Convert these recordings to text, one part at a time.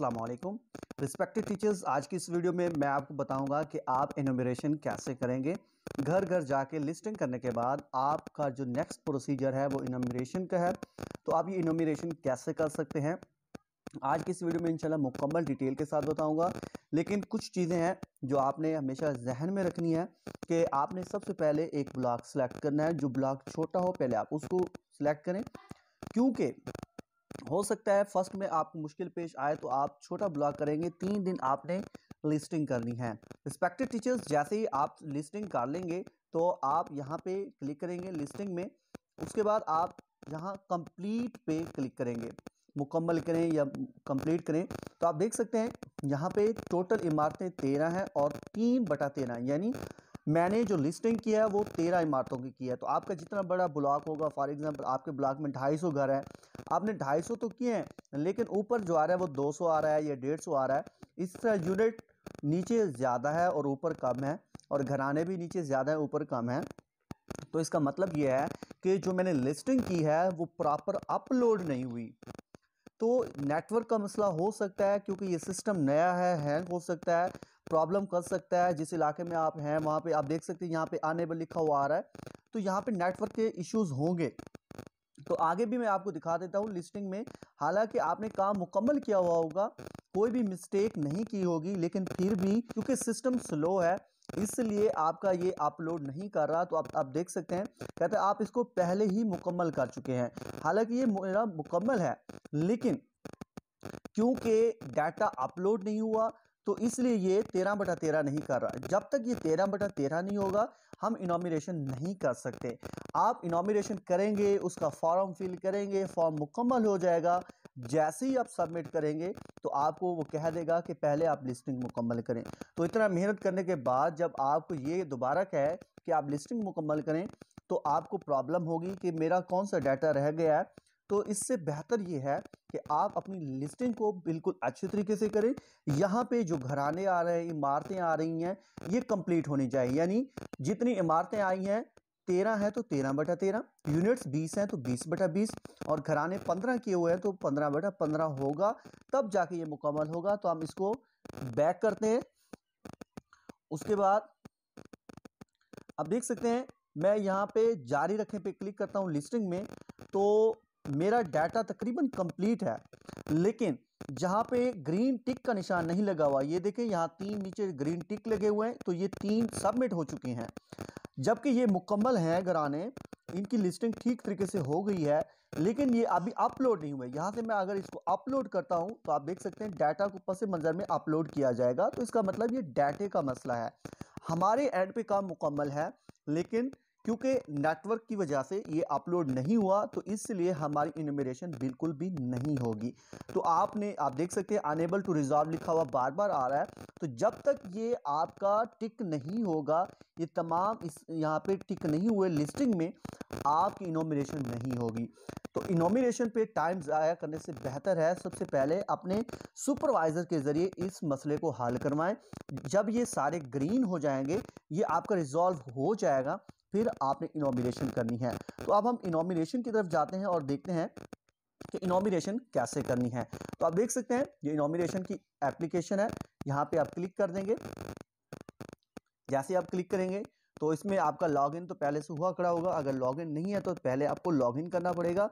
Aslam respected teachers आज की इस वीडियो में मैं आपको बताऊंगा कि आप इनोमेशन कैसे करेंगे घर घर जाके लिस्टिंग करने के बाद आपका जो नेक्स्ट प्रोसीजर है वो इनोमेशन का है तो आप ये इनोमेशन कैसे कर सकते हैं आज की इस वीडियो में इंशाल्लाह मुकम्मल डिटेल के साथ बताऊंगा लेकिन कुछ चीज़ें हैं जो आपने हमेशा जहन में रखनी है कि आपने सबसे पहले एक ब्लॉक सेलेक्ट करना है जो ब्लॉक छोटा हो पहले आप उसको सिलेक्ट करें क्योंकि हो सकता है फर्स्ट में आपको मुश्किल पेश आए तो आप छोटा ब्लॉक करेंगे तीन दिन आपने लिस्टिंग करनी है रिस्पेक्टेड टीचर्स जैसे ही आप लिस्टिंग कर लेंगे तो आप यहाँ पे क्लिक करेंगे लिस्टिंग में उसके बाद आप यहाँ कंप्लीट पे क्लिक करेंगे मुकम्मल करें या कंप्लीट करें तो आप देख सकते हैं यहाँ पे टोटल इमारतें तेरह हैं और तीन बटा तेरह यानी मैंने जो लिस्टिंग किया है वो तेरह इमारतों की किया है तो आपका जितना बड़ा ब्लॉक होगा फॉर एग्जांपल आपके ब्लॉक में ढाई सौ घर हैं आपने ढाई सौ तो किए हैं लेकिन ऊपर जो आ रहा है वो दो सौ आ रहा है या डेढ़ सौ आ रहा है इस तरह यूनिट नीचे ज़्यादा है और ऊपर कम है और घराने भी नीचे ज़्यादा हैं ऊपर कम है तो इसका मतलब ये है कि जो मैंने लिस्टिंग की है वो प्रॉपर अपलोड नहीं हुई तो नेटवर्क का मसला हो सकता है क्योंकि ये सिस्टम नया है हैंग हो सकता है प्रॉब्लम कर सकता है जिस इलाके में आप हैं वहाँ पे आप देख सकते हैं यहाँ पे आने पर लिखा हुआ आ रहा है तो यहाँ पे नेटवर्क के इश्यूज होंगे तो आगे भी मैं आपको दिखा देता हूँ लिस्टिंग में हालांकि आपने काम मुकम्मल किया हुआ होगा कोई भी मिस्टेक नहीं की होगी लेकिन फिर भी क्योंकि सिस्टम स्लो है इसलिए आपका ये अपलोड नहीं कर रहा तो आप आप देख सकते हैं कहते हैं आप इसको पहले ही मुकम्मल कर चुके हैं हालांकि ये मेरा मुकम्मल है लेकिन क्योंकि डाटा अपलोड नहीं हुआ तो इसलिए ये तेरह बटा तेरह नहीं कर रहा जब तक ये तेरह बटा तेरह नहीं होगा हम इनोमिनेशन नहीं कर सकते आप इनोमिनेशन करेंगे उसका फॉर्म फिल करेंगे फॉर्म मुकम्मल हो जाएगा जैसे ही आप सबमिट करेंगे तो आपको वो कह देगा कि पहले आप लिस्टिंग मुकम्मल करें तो इतना मेहनत करने के बाद जब आपको ये दोबारा कहे कि आप लिस्टिंग मुकम्मल करें तो आपको प्रॉब्लम होगी कि मेरा कौन सा डाटा रह गया है तो इससे बेहतर ये है कि आप अपनी लिस्टिंग को बिल्कुल अच्छे तरीके से करें यहाँ पे जो घराने आ रहे हैं इमारतें आ रही हैं ये कंप्लीट होनी चाहिए यानी जितनी इमारतें आई हैं तेरह है तो तेरह बटा तेरह यूनिट्स बीस हैं तो बीस बटा बीस और घराने पंद्रह किए हुए हैं तो पंद्रह बटा पंद्रह होगा तब जाके ये मुकम्मल होगा तो हम इसको बैक करते हैं उसके बाद अब देख सकते हैं मैं यहाँ पे जारी रखने पे क्लिक करता हूँ लिस्टिंग में तो मेरा डाटा तकरीबन कंप्लीट है लेकिन जहाँ पे ग्रीन टिक का निशान नहीं लगा हुआ ये देखें यहाँ तीन नीचे ग्रीन टिक लगे हुए हैं तो ये तीन सबमिट हो चुके हैं जबकि ये मुकम्मल हैं घराने इनकी लिस्टिंग ठीक तरीके से हो गई है लेकिन ये अभी अपलोड नहीं हुए यहाँ से मैं अगर इसको अपलोड करता हूँ तो आप देख सकते हैं डाटा को पस मंज़र में अपलोड किया जाएगा तो इसका मतलब ये डाटे का मसला है हमारे एंड पे काम मुकम्मल है लेकिन क्योंकि नेटवर्क की वजह से ये अपलोड नहीं हुआ तो इसलिए हमारी इनमेरेशन बिल्कुल भी नहीं होगी तो आपने आप देख सकते हैं अनेबल टू रिजॉल्व लिखा हुआ बार बार आ रहा है तो जब तक ये आपका टिक नहीं होगा ये तमाम इस यहाँ पे टिक नहीं हुए लिस्टिंग में आपकी इनोमिनेशन नहीं होगी तो इनोमिनेशन पे टाइम ज़ाया करने से बेहतर है सबसे पहले अपने सुपरवाइज़र के ज़रिए इस मसले को हल करवाएं जब ये सारे ग्रीन हो जाएंगे ये आपका रिजॉल्व हो जाएगा फिर आपने इनोमिनेशन करनी है तो अब हम इनोमिनेशन की तरफ जाते हैं और देखते हैं कि इनोमिनेशन कैसे करनी है तो आप देख सकते हैं ये इनोमिनेशन की एप्लीकेशन है यहाँ पे आप क्लिक कर देंगे जैसे आप क्लिक करेंगे तो इसमें आपका लॉगिन तो पहले से हुआ खड़ा होगा अगर लॉगिन नहीं है तो पहले आपको लॉगिन करना पड़ेगा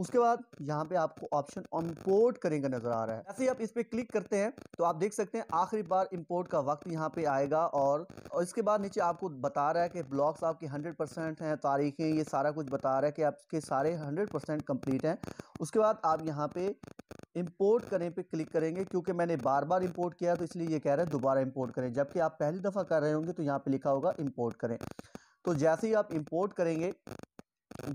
उसके बाद यहाँ पे आपको ऑप्शन इम्पोर्ट करेंगे का नज़र आ रहा है ऐसे ही आप इस पर क्लिक करते हैं तो आप देख सकते हैं आखिरी बार इम्पोर्ट का वक्त यहाँ पे आएगा और, और इसके बाद नीचे आपको बता रहा है कि ब्लॉग्स आपके 100 परसेंट हैं तारीखें ये सारा कुछ बता रहा है कि आपके सारे 100 परसेंट कम्प्लीट हैं उसके बाद आप यहाँ पे इम्पोर्ट करें पे क्लिक करेंगे क्योंकि मैंने बार बार इम्पोर्ट किया तो इसलिए ये कह रहा है दोबारा इम्पोर्ट करें जबकि आप पहली दफ़ा कर रहे होंगे तो यहाँ पे लिखा होगा इम्पोर्ट करें तो जैसे ही आप इम्पोर्ट करेंगे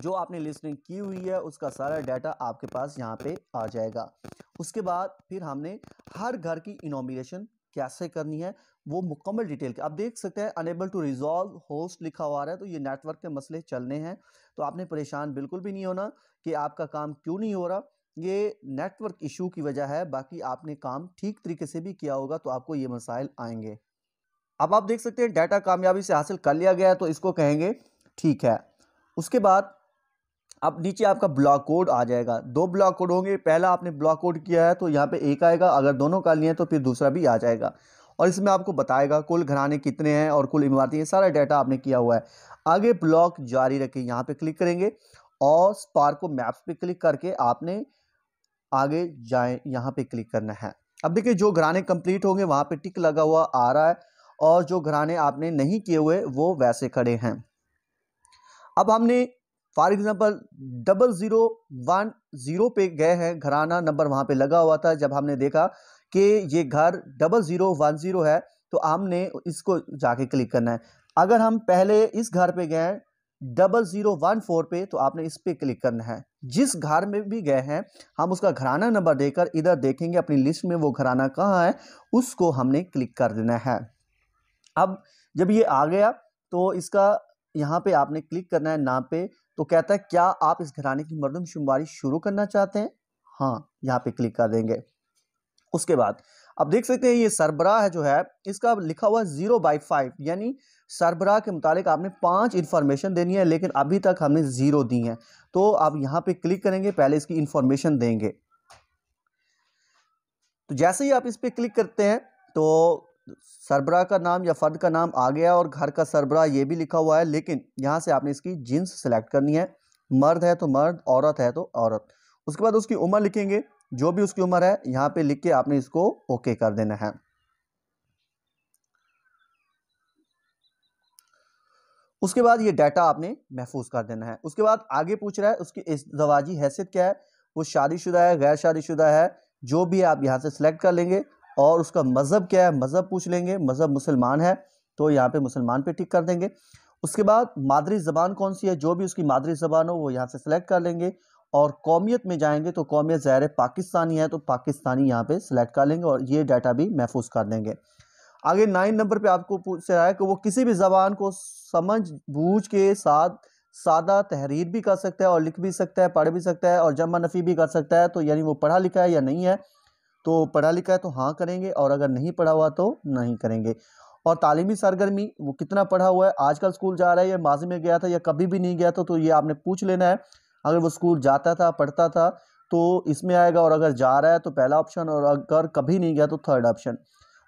जो आपने लिस्टिंग की हुई है उसका सारा डाटा आपके पास यहाँ पे आ जाएगा उसके बाद फिर हमने हर घर की इनोमिनेशन कैसे करनी है वो मुकम्मल डिटेल आप देख सकते हैं अनेबल टू रिजॉल्व होस्ट लिखा हुआ है तो ये नेटवर्क के मसले चलने हैं तो आपने परेशान बिल्कुल भी नहीं होना कि आपका काम क्यों नहीं हो रहा ये नेटवर्क इशू की वजह है बाकी आपने काम ठीक तरीके से भी किया होगा तो आपको ये मसाइल आएंगे अब आप देख सकते हैं डाटा कामयाबी से हासिल कर लिया गया है तो इसको कहेंगे ठीक है उसके बाद अब नीचे आपका ब्लॉक कोड आ जाएगा दो ब्लॉक कोड होंगे पहला आपने ब्लॉक कोड किया है तो यहाँ पे एक आएगा अगर दोनों का लिए तो फिर दूसरा भी आ जाएगा और इसमें आपको बताएगा कुल घराने कितने हैं और कुल इमारतें ये सारा डाटा आपने किया हुआ है आगे ब्लॉक जारी रखें यहाँ पे क्लिक करेंगे और स्पार्को मैप्स पे क्लिक करके आपने आगे जाएं यहाँ पे क्लिक करना है अब देखिए जो घराने कंप्लीट होंगे वहाँ पे टिक लगा हुआ आ रहा है और जो घराने आपने नहीं किए हुए वो वैसे खड़े हैं अब हमने for example double zero one zero पे गए हैं घराना नंबर वहाँ पे लगा हुआ था जब हमने देखा कि ये घर डबल ज़ीरो वन ज़ीरो है तो हमने इसको जाके क्लिक करना है अगर हम पहले इस घर पे गए डबल ज़ीरो वन फोर पे तो आपने इस पर क्लिक करना है जिस घर में भी गए हैं हम उसका घराना नंबर देकर इधर देखेंगे अपनी लिस्ट में वो घराना कहाँ है उसको हमने क्लिक कर देना है अब जब ये आ गया तो इसका यहाँ पे आपने क्लिक करना है नाम पे तो कहता है क्या आप इस घराने की मरदम शुमारी शुरू करना चाहते हैं हाँ यहाँ पे क्लिक कर देंगे उसके बाद आप देख सकते हैं ये सरबरा है जो है इसका लिखा हुआ ज़ीरो बाई फाइव यानी सरबरा के मुताबिक आपने पांच इन्फॉर्मेशन देनी है लेकिन अभी तक हमने ज़ीरो दी है तो आप यहाँ पे क्लिक करेंगे पहले इसकी इन्फॉर्मेशन देंगे तो जैसे ही आप इस पर क्लिक करते हैं तो सरबरा का नाम या फ़र्द का नाम आ गया और घर का सरबरा ये भी लिखा हुआ है लेकिन यहाँ से आपने इसकी जिन्स सेलेक्ट करनी है मर्द है तो मर्द औरत है तो औरत उसके बाद उसकी उम्र लिखेंगे जो भी उसकी उम्र है यहाँ पे लिख के आपने इसको ओके कर देना है उसके बाद ये डाटा आपने महफूज कर देना है उसके बाद आगे पूछ रहा है उसकी दवाजी हैसियत क्या है वो शादीशुदा है गैर शादीशुदा है जो भी आप यहाँ से सिलेक्ट कर लेंगे और उसका मज़हब क्या है मज़हब पूछ लेंगे मज़हब मुसलमान है तो यहाँ पे मुसलमान पे टिक कर देंगे उसके बाद मादरी ज़बान कौन सी है जो भी उसकी मादरी ज़बान हो वो यहाँ से सिलेक्ट कर लेंगे और कौमियत में जाएंगे तो कौमियत ज़ाहिर पाकिस्तानी है तो पाकिस्तानी यहाँ पे सिलेक्ट कर लेंगे और ये डाटा भी महफूज कर देंगे आगे नाइन नंबर पे आपको पूछ रहा है कि वो किसी भी ज़बान को समझ बूझ के साथ सादा तहरीर भी कर सकता है और लिख भी सकता है पढ़ भी सकता है और जमा नफ़ी भी कर सकता है तो यानी वो पढ़ा लिखा है या नहीं है तो पढ़ा लिखा है तो हाँ करेंगे और अगर नहीं पढ़ा हुआ तो नहीं करेंगे और तालीमी सरगर्मी वो कितना पढ़ा हुआ है आजकल स्कूल जा रहा है या माजी में गया था या कभी भी नहीं गया था तो ये आपने पूछ लेना है अगर वो स्कूल जाता था पढ़ता था तो इसमें आएगा और अगर जा रहा है तो पहला ऑप्शन और अगर कभी नहीं गया तो थर्ड ऑप्शन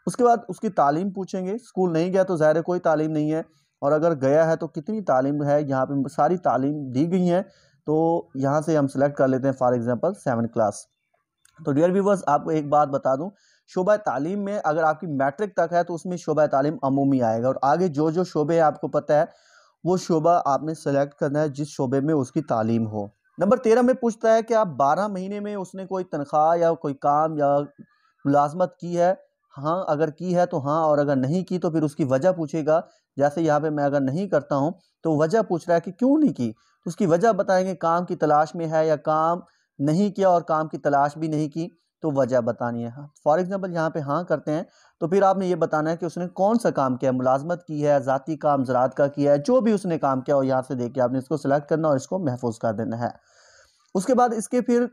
उसके बाद उसकी तालीम पूछेंगे स्कूल नहीं गया तो ज़ाहिर कोई तालीम नहीं है और अगर गया है तो कितनी तालीम है यहाँ पे सारी तालीम दी गई हैं तो यहाँ से हम सिलेक्ट कर लेते हैं फॉर एग्जाम्पल सेवन क्लास तो डियर व्यूवर्स आपको एक बात बता दूँ शोबा तालीम में अगर आपकी मैट्रिक तक है तो उसमें शोबा तालीम अमूमी आएगा और आगे जो जो शोबे आपको पता है वो शोबा आपने सेलेक्ट करना है जिस शोबे में उसकी तालीम हो नंबर तेरह में पूछता है कि आप बारह महीने में उसने कोई तनख्वाह या कोई काम या मुलाजमत की है हाँ अगर की है तो हाँ और अगर नहीं की तो फिर उसकी वजह पूछेगा जैसे यहाँ पे मैं अगर नहीं करता हूँ तो वजह पूछ रहा है कि क्यों नहीं की उसकी वजह बताएंगे काम की तलाश में है या काम नहीं किया और काम की तलाश भी नहीं की तो वजह बतानी है फॉर हाँ, एग्ज़ाम्पल यहाँ पे हाँ करते हैं तो फिर आपने ये बताना है कि उसने कौन सा काम किया है मुलाजमत की है ज़ाती काम ज़रात का किया है जो भी उसने काम किया और यहाँ से देखिए आपने इसको सिलेक्ट करना और इसको महफूज कर देना है उसके बाद इसके फिर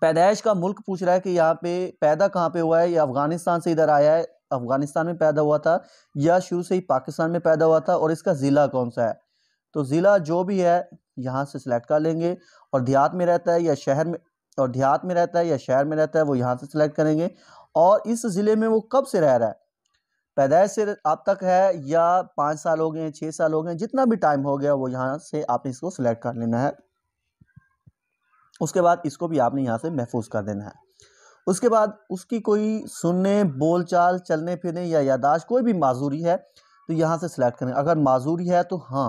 पैदाइश का मुल्क पूछ रहा है कि यहाँ पे पैदा कहाँ पे हुआ है या अफ़गानिस्तान से इधर आया है अफ़गानिस्तान में पैदा हुआ था या शुरू से ही पाकिस्तान में पैदा हुआ था और इसका ज़िला कौन सा है तो ज़िला जो भी है यहाँ से सिलेक्ट कर लेंगे और देहात में रहता है या शहर में और देहात में रहता है या शहर में रहता है वो यहाँ से सिलेक्ट करेंगे और इस ज़िले में वो कब से रह रहा है पैदाइश से आप तक है या पाँच साल हो गए छः साल हो गए जितना भी टाइम हो गया वो यहाँ से आपने इसको सिलेक्ट कर लेना है उसके बाद इसको भी आपने यहाँ से महफूज कर देना है उसके बाद उसकी कोई सुनने बोलचाल चलने फिरने या यादाश्त कोई भी माजूरी है तो यहाँ से सिलेक्ट करें अगर माजूरी है तो हाँ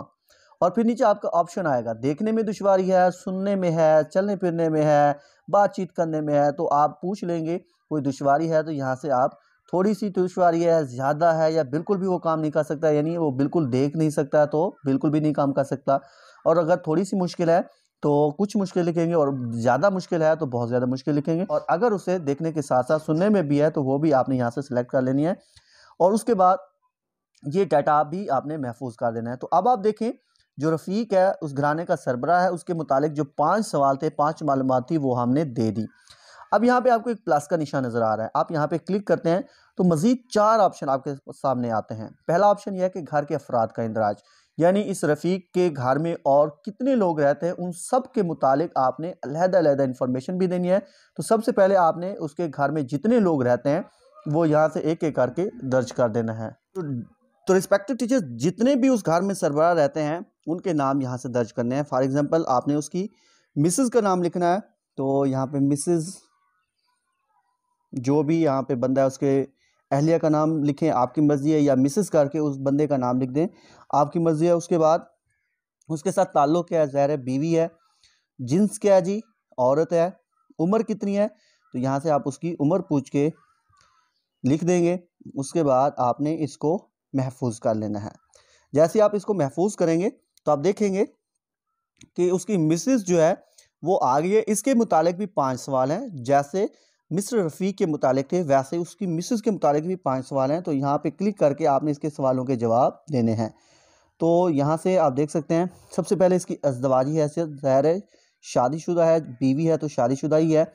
और फिर नीचे आपका ऑप्शन आएगा देखने में दुशारी है सुनने में है चलने फिरने में है बातचीत करने में है तो आप पूछ लेंगे कोई दुशारी है तो यहाँ से आप थोड़ी सी दुशारी है ज़्यादा है या बिल्कुल भी वो काम नहीं कर सकता यानी वो बिल्कुल देख नहीं सकता तो बिल्कुल भी नहीं काम कर सकता और अगर थोड़ी सी मुश्किल है तो कुछ मुश्किल लिखेंगे और ज़्यादा मुश्किल है तो बहुत ज़्यादा मुश्किल लिखेंगे और अगर उसे देखने के साथ साथ सुनने में भी है तो वो भी आपने यहाँ से सिलेक्ट कर लेनी है और उसके बाद ये डाटा भी आपने महफूज कर देना है तो अब आप देखें जो रफ़ीक है उस घराने का सरबरा है उसके मुतालिक जो पाँच सवाल थे पाँच मालूम थी वो हमने दे दी अब यहाँ पे आपको एक प्लस का निशान नज़र आ रहा है आप यहाँ पे क्लिक करते हैं तो मज़ीद चार ऑप्शन आपके सामने आते हैं पहला ऑप्शन यह है कि घर के अफराद का इंदराज यानी इस रफ़ीक के घर में और कितने लोग रहते हैं उन सब के मुतालिक आपने अलहदादा इन्फॉर्मेशन भी देनी है तो सबसे पहले आपने उसके घर में जितने लोग रहते हैं वो यहाँ से एक एक करके दर्ज कर देना है तो तो रिस्पेक्टिव टीचर जितने भी उस घर में सरबराह रहते हैं उनके नाम यहाँ से दर्ज करने हैं फॉर एग्ज़ाम्पल आपने उसकी मिसेज़ का नाम लिखना है तो यहाँ पे मिसेज़ जो भी यहाँ पे बंदा है उसके अहलिया का नाम लिखें आपकी मर्ज़ी है या मिसेस करके उस बंदे का नाम लिख दें आपकी मर्ज़ी है उसके बाद उसके साथ ताल्लुक़ क्या है जहर है बीवी है जिन्स क्या है जी औरत है उम्र कितनी है तो यहाँ से आप उसकी उम्र पूछ के लिख देंगे उसके बाद आपने इसको महफूज कर लेना है जैसे आप इसको महफूज करेंगे तो आप देखेंगे कि उसकी मिसिस जो है वो आ गई है इसके मुतालिक भी पाँच सवाल हैं जैसे मिस्टर रफ़ीक के मुतालिक थे वैसे उसकी मिसिस के मुतालिक भी पाँच सवाल हैं तो यहाँ पे क्लिक करके आपने इसके सवालों के जवाब देने हैं तो यहाँ से आप देख सकते हैं सबसे पहले इसकी अजदवाजी हैसियत ज़ाहिर है शादीशुदा है बीवी है तो शादीशुदा ही है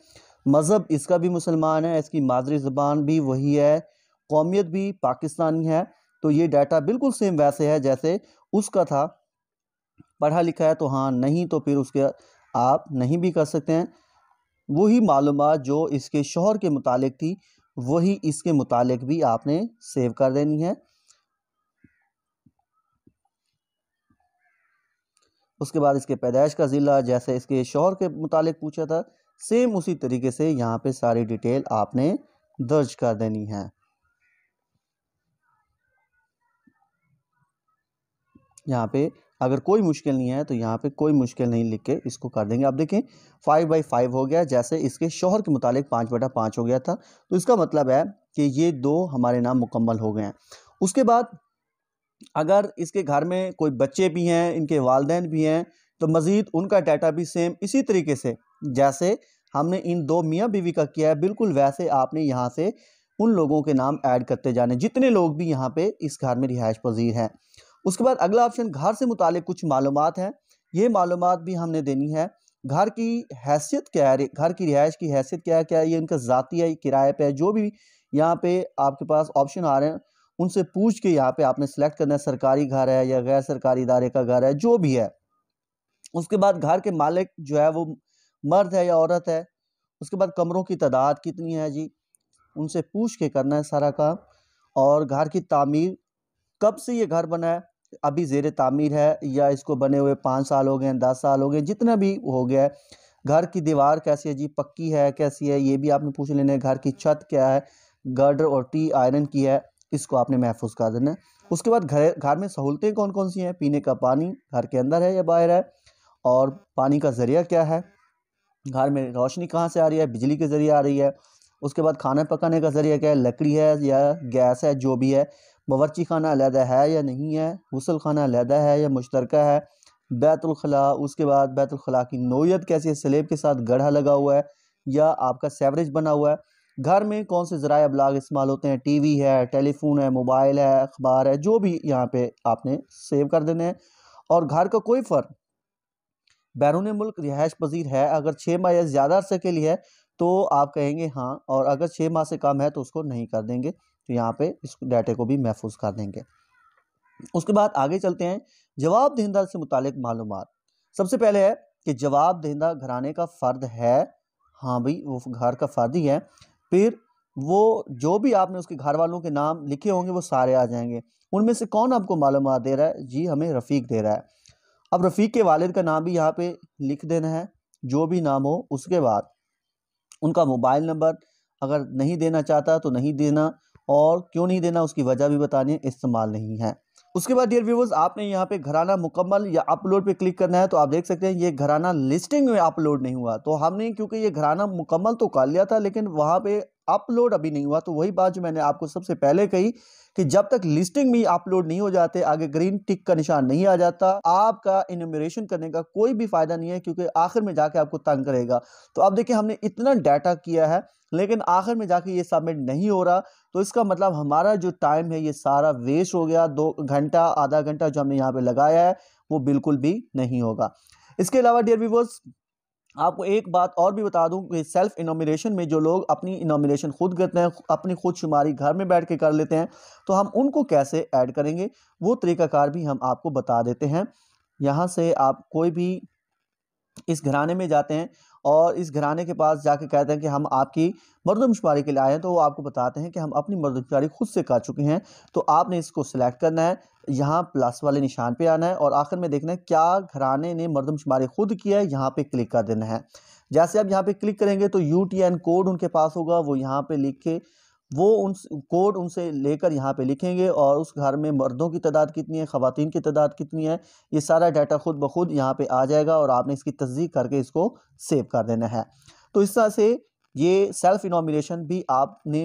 मज़हब इसका भी मुसलमान है इसकी मादरी ज़बान भी वही है कौमियत भी पाकिस्तानी है तो ये डाटा बिल्कुल सेम वैसे है जैसे उसका था पढ़ा लिखा है तो हाँ नहीं तो फिर उसके आप नहीं भी कर सकते हैं वही मालूम जो इसके शोहर के मुतालिक थी वही इसके मुतालिक भी आपने सेव कर देनी है उसके बाद इसके पैदाइश का ज़िला जैसे इसके शोहर के मुतालिक पूछा था सेम उसी तरीके से यहाँ पे सारी डिटेल आपने दर्ज कर देनी है यहाँ पे अगर कोई मुश्किल नहीं है तो यहाँ पे कोई मुश्किल नहीं लिख के इसको कर देंगे आप देखें फाइव बाई फाइव हो गया जैसे इसके शोहर के मुतालिक पाँच बटा पाँच हो गया था तो इसका मतलब है कि ये दो हमारे नाम मुकम्मल हो गए हैं उसके बाद अगर इसके घर में कोई बच्चे भी हैं इनके वालदेन भी हैं तो मज़ीद उनका डाटा भी सेम इसी तरीके से जैसे हमने इन दो मियाँ बीवी का किया है बिल्कुल वैसे आपने यहाँ से उन लोगों के नाम ऐड करते जाने जितने लोग भी यहाँ पे इस घर में रिहाइश पजीर हैं उसके बाद अगला ऑप्शन घर से मुतल कुछ मालूम है ये मालूम भी हमने देनी है घर की हैसियत क्या है घर की रिहाइश की हैसियत क्या है क्या ये इनका ज़ाती है किराए पर है जो भी यहाँ पे आपके पास ऑप्शन आ रहे हैं उनसे पूछ के यहाँ पे आपने सेलेक्ट करना है सरकारी घर है या गैर सरकारी इदारे का घर है जो भी है उसके बाद घर के मालिक जो है वो मर्द है या औरत है उसके बाद कमरों की तादाद कितनी है जी उनसे पूछ के करना है सारा काम और घर की तामीर कब से ये घर बना है अभी जेर तामीर है या इसको बने हुए पाँच साल हो गए हैं दस साल हो गए जितना भी हो गया है घर की दीवार कैसी है जी पक्की है कैसी है ये भी आपने पूछ लेना है घर की छत क्या है गर्डर और टी आयरन की है इसको आपने महफूज कर देना है उसके बाद घर घर में सहूलतें कौन कौन सी हैं पीने का पानी घर के अंदर है या बाहर है और पानी का ज़रिया क्या है घर में रोशनी कहाँ से आ रही है बिजली के ज़रिए आ रही है उसके बाद खाना पकाने का ज़रिया क्या है लकड़ी है या गैस है जो भी है बावरची खाना अलहदा है या नहीं है गसल खाना अलहदा है या मुश्तरक है बैतुलखला उसके बाद बैतुलखला की नोयत कैसी है सलेब के साथ गढ़ा लगा हुआ है या आपका सेवरेज बना हुआ है घर में कौन से ज़रा अबलाग इस्तेमाल होते हैं टी वी है टेलीफोन है मोबाइल है अखबार है जो भी यहाँ पर आपने सेव कर देने हैं और घर का कोई फ़र्क बैरून मुल्क रिहाइश पजीर है अगर छः माह या ज़्यादा अरसे के लिए है तो आप कहेंगे हाँ और अगर छः माह से कम है तो उसको नहीं कर देंगे तो यहाँ पे इस डाटे को भी महफूज कर देंगे उसके बाद आगे चलते हैं जवाब दहिंदा से मुतक मालूम सबसे पहले है कि जवाब दहिंदा घराने का फ़र्द है हाँ भाई वो घर का फ़र्द ही है फिर वो जो भी आपने उसके घर वालों के नाम लिखे होंगे वो सारे आ जाएंगे उनमें से कौन आपको मालूम दे रहा है जी हमें रफ़ीक दे रहा है अब रफ़ीक के वालिद का नाम भी यहाँ पे लिख देना है जो भी नाम हो उसके बाद उनका मोबाइल नंबर अगर नहीं देना चाहता तो नहीं देना और क्यों नहीं देना उसकी वजह भी बतानी है इस्तेमाल नहीं है उसके बाद डियर व्यूवर्स आपने यहाँ पे घराना मुकम्मल या अपलोड पे क्लिक करना है तो आप देख सकते हैं ये घराना लिस्टिंग में अपलोड नहीं हुआ तो हमने क्योंकि ये घराना मुकम्मल तो कर लिया था लेकिन वहाँ पे अपलोड अभी नहीं हुआ तो वही बात जो मैंने आपको सबसे पहले कही कि जब तक लिस्टिंग में अपलोड नहीं हो जाते आगे ग्रीन टिक का निशान नहीं आ जाता आपका इनमेशन करने का कोई भी फायदा नहीं है क्योंकि आखिर में जाके आपको तंग करेगा तो अब देखिए हमने इतना डाटा किया है लेकिन आखिर में जाके ये सबमिट नहीं हो रहा तो इसका मतलब हमारा जो टाइम है ये सारा वेस्ट हो गया दो घंटा आधा घंटा जो हमने यहाँ पे लगाया है वो बिल्कुल भी नहीं होगा इसके अलावा डियर व्यूवर्स आपको एक बात और भी बता दूं कि सेल्फ इनोमिनेशन में जो लोग अपनी इनोमिनेशन खुद करते हैं अपनी खुदशुमारी घर में बैठ के कर लेते हैं तो हम उनको कैसे ऐड करेंगे वो तरीकाकार भी हम आपको बता देते हैं यहाँ से आप कोई भी इस घराने में जाते हैं और इस घराने के पास जाके कहते हैं कि हम आपकी मरदमशुमारी के लिए आए हैं तो वो आपको बताते हैं कि हम अपनी मरदमशुमारी खुद से कर चुके हैं तो आपने इसको सिलेक्ट करना है यहाँ प्लस वाले निशान पे आना है और आखिर में देखना है क्या घराने ने मरदमशुमारी खुद किया है यहाँ पे क्लिक कर देना है जैसे आप यहाँ पे क्लिक करेंगे तो यू टी एन कोड उनके पास होगा वो यहाँ पे लिख के वो उन कोड उनसे लेकर यहाँ पे लिखेंगे और उस घर में मर्दों की तादाद कितनी है ख़वान की तादाद कितनी है ये सारा डाटा खुद ब खुद यहाँ पर आ जाएगा और आपने इसकी तस्दीक करके इसको सेव कर देना है तो इस तरह से ये सेल्फ इनोमिनेशन भी आपने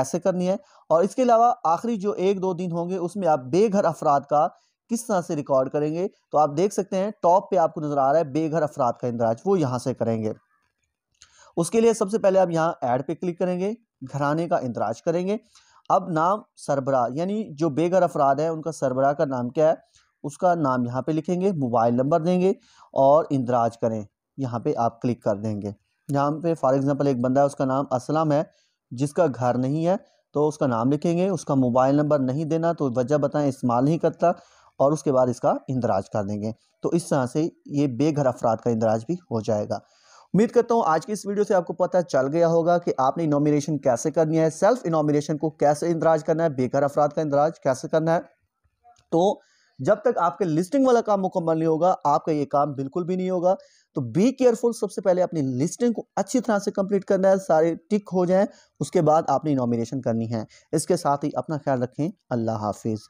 ऐसे करनी है और इसके अलावा आखिरी जो एक दो दिन होंगे उसमें आप बेघर अफराद का किस तरह से रिकॉर्ड करेंगे तो आप देख सकते हैं टॉप पे आपको नज़र आ रहा है बेघर अफराद का इंदराज वो यहाँ से करेंगे उसके लिए सबसे पहले आप यहाँ ऐड पे क्लिक करेंगे घराने का इंदराज करेंगे अब नाम सरबरा यानी जो बेघर अफराद है उनका सरबरा का नाम क्या है उसका नाम यहाँ पे लिखेंगे मोबाइल नंबर देंगे और इंदराज करें यहाँ पे आप क्लिक कर देंगे यहाँ पे फॉर एग्ज़ाम्पल एक बंदा है उसका नाम असलम है जिसका घर नहीं है तो उसका नाम लिखेंगे उसका मोबाइल नंबर नहीं देना तो वजह बताएं इस्तेमाल नहीं करता और उसके बाद इसका इंदराज कर देंगे तो इस तरह से ये बेघर अफराद का इंदराज भी हो जाएगा उम्मीद करता हूँ आज की इस वीडियो से आपको पता चल गया होगा कि आपने इनोमिनेशन कैसे करनी है सेल्फ इनोमिनेशन को कैसे इंदराज करना है बेकार अफराद का इंदराज कैसे करना है तो जब तक आपके लिस्टिंग वाला काम मुकम्मल नहीं होगा आपका ये काम बिल्कुल भी नहीं होगा तो बी केयरफुल सबसे पहले अपनी लिस्टिंग को अच्छी तरह से कंप्लीट करना है सारे टिक हो जाएं उसके बाद आपने नॉमिनेशन करनी है इसके साथ ही अपना ख्याल रखें अल्लाह हाफिज़